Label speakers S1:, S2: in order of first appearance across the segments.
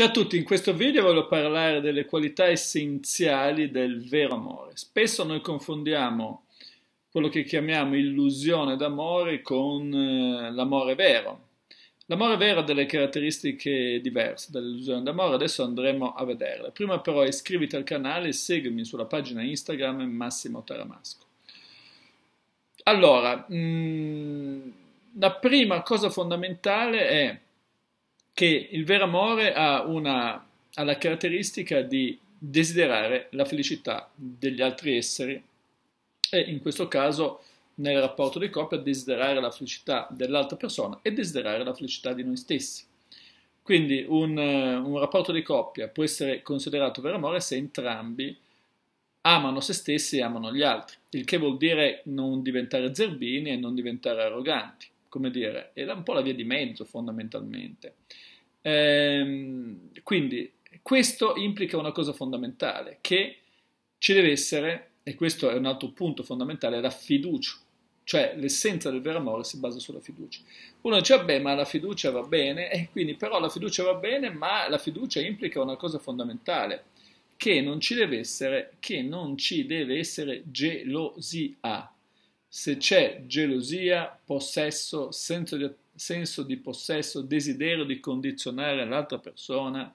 S1: Ciao a tutti, in questo video voglio parlare delle qualità essenziali del vero amore. Spesso noi confondiamo quello che chiamiamo illusione d'amore con eh, l'amore vero. L'amore vero ha delle caratteristiche diverse dall'illusione d'amore, adesso andremo a vederle. Prima però iscriviti al canale e seguimi sulla pagina Instagram Massimo Taramasco. Allora, mh, mm, la prima cosa fondamentale è che il vero amore ha, una, ha la caratteristica di desiderare la felicità degli altri esseri e in questo caso nel rapporto di coppia desiderare la felicità dell'altra persona e desiderare la felicità di noi stessi. Quindi un, un, rapporto di coppia può essere considerato vero amore se entrambi amano se stessi e amano gli altri, il che vuol dire non diventare zerbini e non diventare arroganti come dire, è un po' la via di mezzo fondamentalmente. Ehm, quindi questo implica una cosa fondamentale, che ci deve essere, e questo è un altro punto fondamentale, la fiducia. Cioè l'essenza del vero amore si basa sulla fiducia. Uno dice, vabbè, ma la fiducia va bene, e quindi però la fiducia va bene, ma la fiducia implica una cosa fondamentale, che non ci deve essere, che non ci deve essere gelosia. Se c'è gelosia, possesso, senso di, senso di possesso, desiderio di condizionare l'altra persona,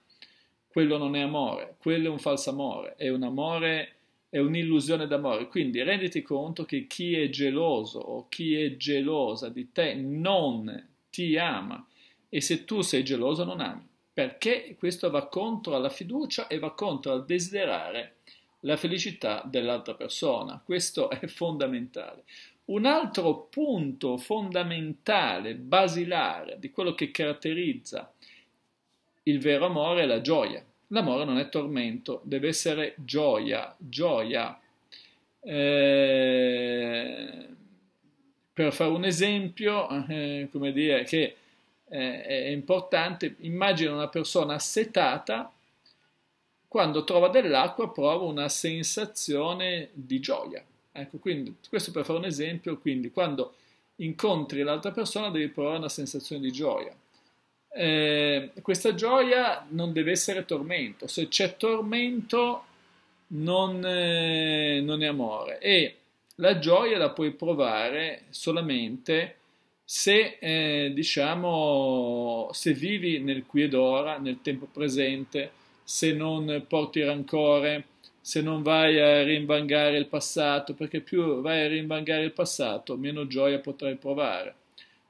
S1: quello non è amore, quello è un falso amore, è un amore, è un'illusione d'amore. Quindi renditi conto che chi è geloso o chi è gelosa di te non ti ama e se tu sei geloso non ami, perché questo va contro la fiducia e va contro il desiderare la felicità dell'altra persona. Questo è fondamentale. Un altro punto fondamentale, basilare, di quello che caratterizza il vero amore è la gioia. L'amore non è tormento, deve essere gioia, gioia. Eh, per fare un esempio, eh, come dire che eh, è importante, immagina una persona assetata quando trova dell'acqua prova una sensazione di gioia. Ecco, quindi questo per fare un esempio, quindi quando incontri l'altra persona devi provare una sensazione di gioia. Eh, questa gioia non deve essere tormento, se c'è tormento non, eh, non è amore e la gioia la puoi provare solamente se eh, diciamo se vivi nel qui ed ora, nel tempo presente, se non porti rancore, se non vai a rimbangare il passato, perché più vai a rimbangare il passato, meno gioia potrai provare.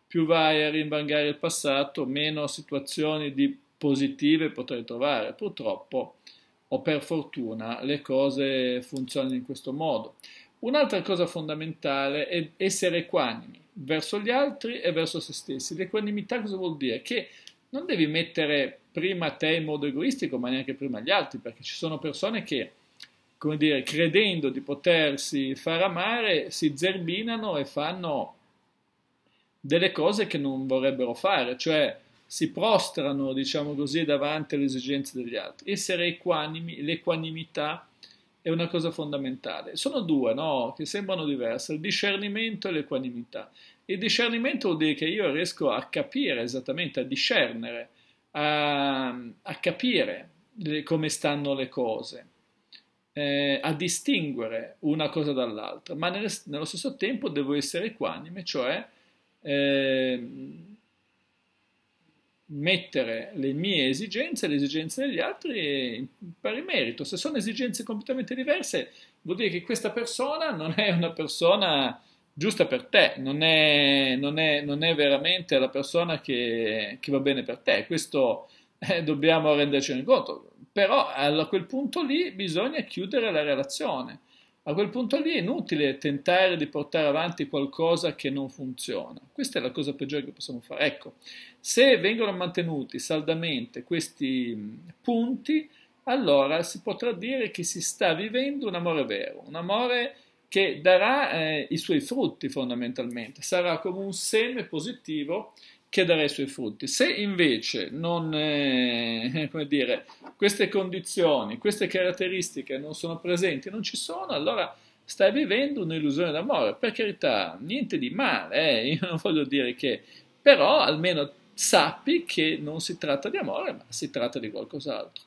S1: Più vai a rimbangare il passato, meno situazioni di positive potrai trovare. Purtroppo, o per fortuna, le cose funzionano in questo modo. Un'altra cosa fondamentale è essere equanimi verso gli altri e verso se stessi. L'equanimità cosa vuol dire? Che non devi mettere prima te in modo egoistico, ma neanche prima gli altri, perché ci sono persone che, come dire, credendo di potersi far amare, si zerbinano e fanno delle cose che non vorrebbero fare, cioè si prostrano, diciamo così, davanti alle esigenze degli altri. Essere equanimi, l'equanimità è una cosa fondamentale. Sono due, no? Che sembrano diverse, il discernimento e l'equanimità. Il discernimento vuol dire che io riesco a capire esattamente, a discernere, a, ehm, a capire le, come stanno le cose, eh, a distinguere una cosa dall'altra, ma nel, nello stesso tempo devo essere equanime, cioè... Eh, mettere le mie esigenze e le esigenze degli altri in pari merito. Se sono esigenze completamente diverse, vuol dire che questa persona non è una persona giusta per te, non è, non è, non è veramente la persona che, che, va bene per te. Questo eh, dobbiamo rendercene conto. Però a quel punto lì bisogna chiudere la relazione a quel punto lì è inutile tentare di portare avanti qualcosa che non funziona. Questa è la cosa peggiore che possiamo fare. Ecco, se vengono mantenuti saldamente questi punti, allora si potrà dire che si sta vivendo un amore vero, un amore che darà eh, i suoi frutti fondamentalmente, sarà come un seme positivo che darà i suoi frutti. Se invece non, eh, come dire, queste condizioni, queste caratteristiche non sono presenti, non ci sono, allora stai vivendo un'illusione d'amore. Per carità, niente di male, eh? io non voglio dire che, però almeno sappi che non si tratta di amore, ma si tratta di qualcos'altro.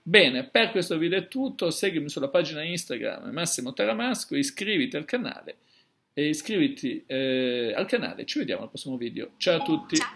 S1: Bene, per questo video è tutto, seguimi sulla pagina Instagram Massimo Teramasco, iscriviti al canale e iscriviti eh, al canale. Ci vediamo al prossimo video. Ciao a tutti! Ciao.